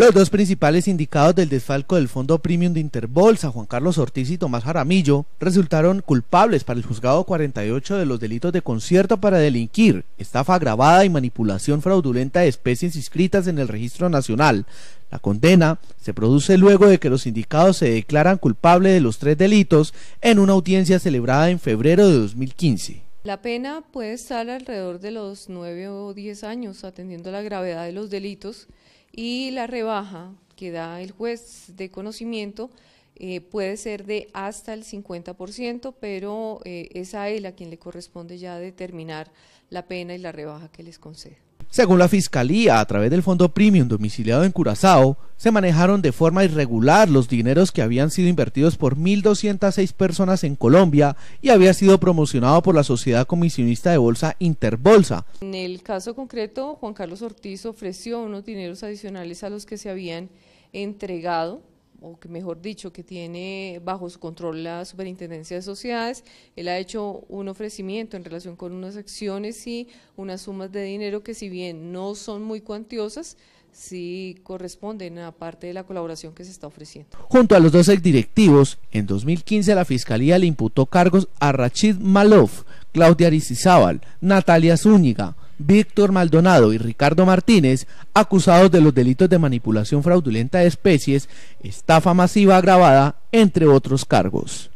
Los dos principales indicados del desfalco del Fondo Premium de Interbolsa, Juan Carlos Ortiz y Tomás Jaramillo, resultaron culpables para el juzgado 48 de los delitos de concierto para delinquir, estafa agravada y manipulación fraudulenta de especies inscritas en el Registro Nacional. La condena se produce luego de que los sindicados se declaran culpables de los tres delitos en una audiencia celebrada en febrero de 2015. La pena puede estar alrededor de los 9 o 10 años, atendiendo la gravedad de los delitos y la rebaja que da el juez de conocimiento eh, puede ser de hasta el 50%, pero eh, es a él a quien le corresponde ya determinar la pena y la rebaja que les concede. Según la Fiscalía, a través del Fondo Premium domiciliado en Curazao, se manejaron de forma irregular los dineros que habían sido invertidos por 1.206 personas en Colombia y había sido promocionado por la Sociedad Comisionista de Bolsa Interbolsa. En el caso concreto, Juan Carlos Ortiz ofreció unos dineros adicionales a los que se habían entregado o que mejor dicho, que tiene bajo su control la Superintendencia de Sociedades. Él ha hecho un ofrecimiento en relación con unas acciones y unas sumas de dinero que si bien no son muy cuantiosas, sí corresponden a parte de la colaboración que se está ofreciendo. Junto a los dos exdirectivos, en 2015 la Fiscalía le imputó cargos a Rachid Malof, Claudia Aristizábal, Natalia Zúñiga, Víctor Maldonado y Ricardo Martínez, acusados de los delitos de manipulación fraudulenta de especies, estafa masiva agravada, entre otros cargos.